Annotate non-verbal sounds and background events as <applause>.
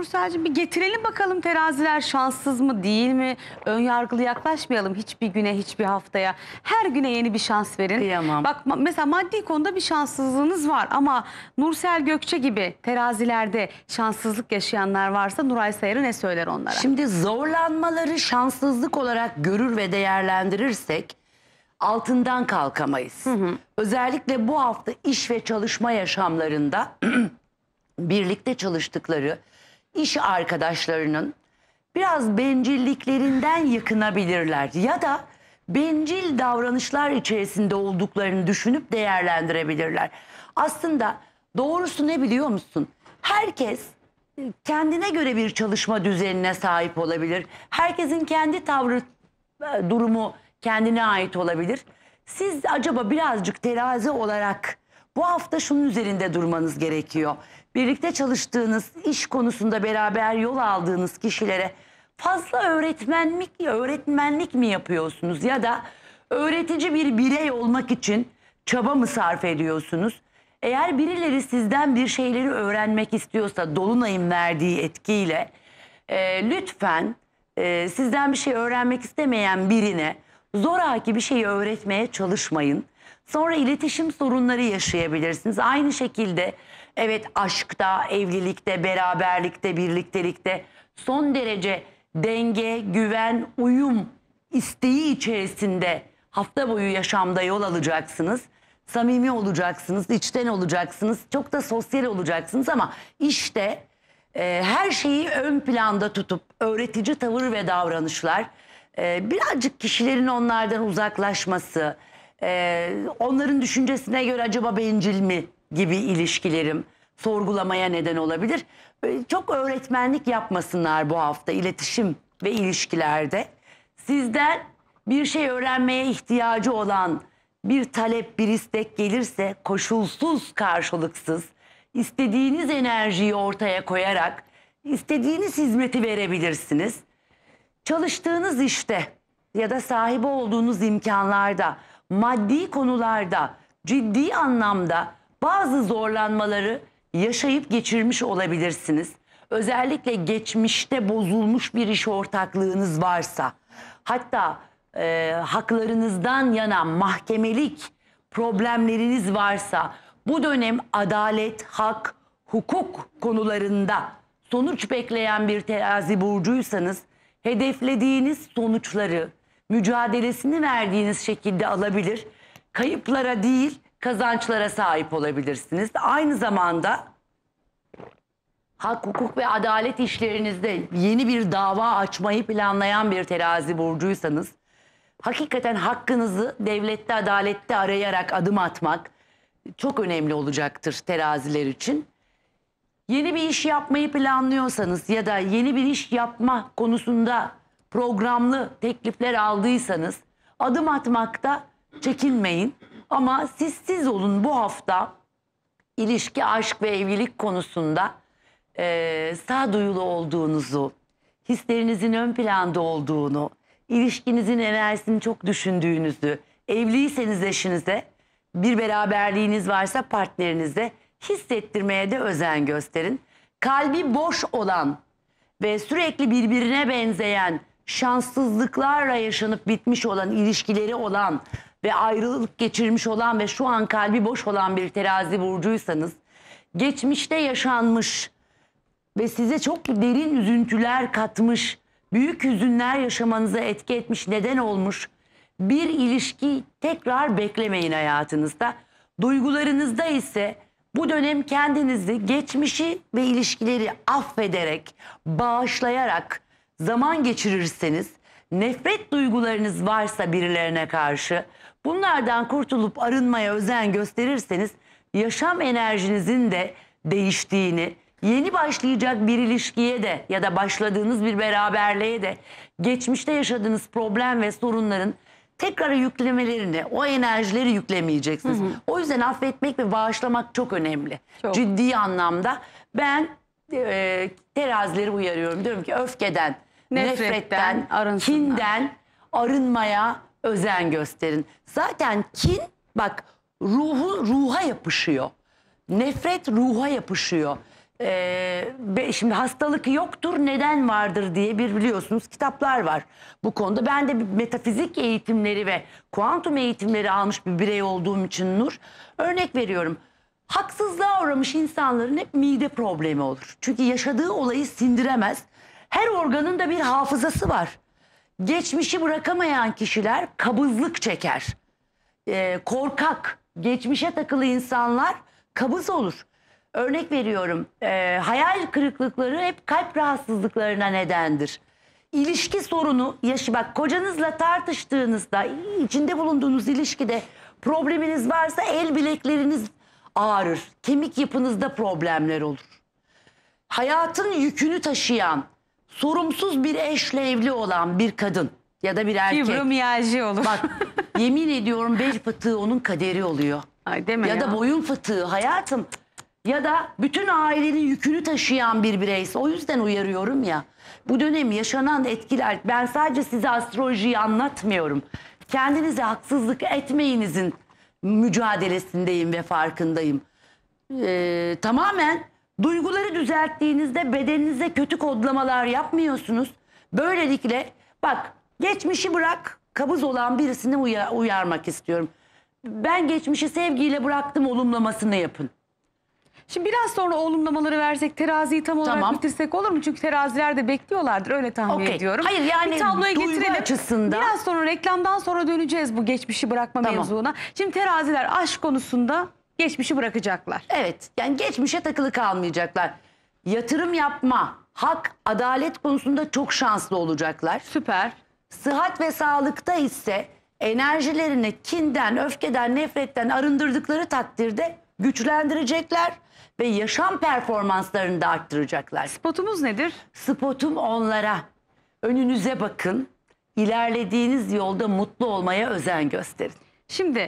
Nursel'cim bir getirelim bakalım teraziler şanssız mı değil mi? Ön yargılı yaklaşmayalım hiçbir güne hiçbir haftaya. Her güne yeni bir şans verin. Kıyamam. Bak mesela maddi konuda bir şanssızlığınız var ama Nursel Gökçe gibi terazilerde şanssızlık yaşayanlar varsa Nuray Sayarı ne söyler onlara? Şimdi zorlanmaları şanssızlık olarak görür ve değerlendirirsek altından kalkamayız. Özellikle bu hafta iş ve çalışma yaşamlarında <clears throat> birlikte çalıştıkları iş arkadaşlarının biraz bencilliklerinden yakınabilirler ya da bencil davranışlar içerisinde olduklarını düşünüp değerlendirebilirler. Aslında doğrusu ne biliyor musun? Herkes kendine göre bir çalışma düzenine sahip olabilir. Herkesin kendi tavrı e, durumu kendine ait olabilir. Siz acaba birazcık terazi olarak bu hafta şunun üzerinde durmanız gerekiyor birlikte çalıştığınız iş konusunda beraber yol aldığınız kişilere fazla öğretmenlik öğretmenlik mi yapıyorsunuz ya da öğretici bir birey olmak için çaba mı sarf ediyorsunuz? Eğer birileri sizden bir şeyleri öğrenmek istiyorsa Dolunay'ın verdiği etkiyle e, lütfen e, sizden bir şey öğrenmek istemeyen birine Zoraki bir şeyi öğretmeye çalışmayın. Sonra iletişim sorunları yaşayabilirsiniz. Aynı şekilde evet aşkta, evlilikte, beraberlikte, birliktelikte son derece denge, güven, uyum isteği içerisinde hafta boyu yaşamda yol alacaksınız. Samimi olacaksınız, içten olacaksınız, çok da sosyal olacaksınız ama işte e, her şeyi ön planda tutup öğretici tavır ve davranışlar e, birazcık kişilerin onlardan uzaklaşması, e, onların düşüncesine göre acaba bencil mi gibi ilişkilerim sorgulamaya neden olabilir. E, çok öğretmenlik yapmasınlar bu hafta iletişim ve ilişkilerde. Sizden bir şey öğrenmeye ihtiyacı olan bir talep, bir istek gelirse koşulsuz, karşılıksız istediğiniz enerjiyi ortaya koyarak istediğiniz hizmeti verebilirsiniz çalıştığınız işte ya da sahibi olduğunuz imkanlarda, maddi konularda ciddi anlamda bazı zorlanmaları yaşayıp geçirmiş olabilirsiniz. Özellikle geçmişte bozulmuş bir iş ortaklığınız varsa, hatta e, haklarınızdan yana mahkemelik problemleriniz varsa, bu dönem adalet, hak, hukuk konularında sonuç bekleyen bir terazi burcuysanız hedeflediğiniz sonuçları, mücadelesini verdiğiniz şekilde alabilir. Kayıplara değil, kazançlara sahip olabilirsiniz. Aynı zamanda hak, hukuk ve adalet işlerinizde yeni bir dava açmayı planlayan bir terazi burcuysanız, hakikaten hakkınızı devlette, adalette arayarak adım atmak çok önemli olacaktır teraziler için. Yeni bir iş yapmayı planlıyorsanız ya da yeni bir iş yapma konusunda programlı teklifler aldıysanız adım atmakta çekinmeyin. Ama siz siz olun bu hafta ilişki, aşk ve evlilik konusunda e, sağduyulu olduğunuzu, hislerinizin ön planda olduğunu, ilişkinizin enerjisini çok düşündüğünüzü, evliyseniz eşinize, bir beraberliğiniz varsa partnerinize hissettirmeye de özen gösterin. Kalbi boş olan ve sürekli birbirine benzeyen, şanssızlıklarla yaşanıp bitmiş olan, ilişkileri olan ve ayrılık geçirmiş olan ve şu an kalbi boş olan bir terazi burcuysanız, geçmişte yaşanmış ve size çok derin üzüntüler katmış, büyük hüzünler yaşamanıza etki etmiş, neden olmuş bir ilişki tekrar beklemeyin hayatınızda. Duygularınızda ise bu dönem kendinizi geçmişi ve ilişkileri affederek, bağışlayarak zaman geçirirseniz, nefret duygularınız varsa birilerine karşı bunlardan kurtulup arınmaya özen gösterirseniz yaşam enerjinizin de değiştiğini, yeni başlayacak bir ilişkiye de ya da başladığınız bir beraberliğe de geçmişte yaşadığınız problem ve sorunların tekrar yüklemelerini, o enerjileri yüklemeyeceksiniz. Hı hı. O yüzden affetmek ve bağışlamak çok önemli. Çok. Ciddi anlamda ben e, terazileri uyarıyorum. Diyorum ki öfkeden, nefretten, nefretten kinden arınmaya özen gösterin. Zaten kin bak ruhu ruha yapışıyor. Nefret ruha yapışıyor. Ee, şimdi hastalık yoktur neden vardır diye bir biliyorsunuz kitaplar var bu konuda. Ben de metafizik eğitimleri ve kuantum eğitimleri almış bir birey olduğum için Nur örnek veriyorum. Haksızlığa uğramış insanların hep mide problemi olur. Çünkü yaşadığı olayı sindiremez. Her organın da bir hafızası var. Geçmişi bırakamayan kişiler kabızlık çeker. Ee, korkak, geçmişe takılı insanlar kabız olur. Örnek veriyorum e, hayal kırıklıkları hep kalp rahatsızlıklarına nedendir. İlişki sorunu yaşı bak kocanızla tartıştığınızda içinde bulunduğunuz ilişkide probleminiz varsa el bilekleriniz ağrır. Kemik yapınızda problemler olur. Hayatın yükünü taşıyan sorumsuz bir eşle evli olan bir kadın ya da bir erkek. Fibromiyalji olur. Bak yemin ediyorum bel fıtığı onun kaderi oluyor. Ay deme ya, ya da boyun fıtığı hayatım ya da bütün ailenin yükünü taşıyan bir bireyse o yüzden uyarıyorum ya. Bu dönem yaşanan etkiler ben sadece size astrolojiyi anlatmıyorum. Kendinize haksızlık etmeyinizin mücadelesindeyim ve farkındayım. Ee, tamamen duyguları düzelttiğinizde bedeninize kötü kodlamalar yapmıyorsunuz. Böylelikle bak geçmişi bırak kabız olan birisini uyar uyarmak istiyorum. Ben geçmişi sevgiyle bıraktım olumlamasını yapın. Şimdi biraz sonra oğlumlamaları versek teraziyi tam olarak Tamam. bitirsek olur mu? Çünkü teraziler de bekliyorlardır öyle tahmin Okey. ediyorum. Hayır, yani bir tabloya duygu getirelim. açısından- Biraz sonra reklamdan sonra döneceğiz bu geçmişi bırakma Tamam. mevzuna. Şimdi teraziler aşk konusunda geçmişi bırakacaklar. Evet yani geçmişe takılı kalmayacaklar. Yatırım yapma, hak, adalet konusunda çok şanslı olacaklar. Süper. Sıhhat ve sağlıkta ise enerjilerini kinden, öfkeden, nefretten arındırdıkları takdirde güçlendirecekler ve yaşam performanslarını da arttıracaklar. Spotumuz nedir? Spotum onlara. Önünüze bakın. İlerlediğiniz yolda mutlu olmaya özen gösterin. Şimdi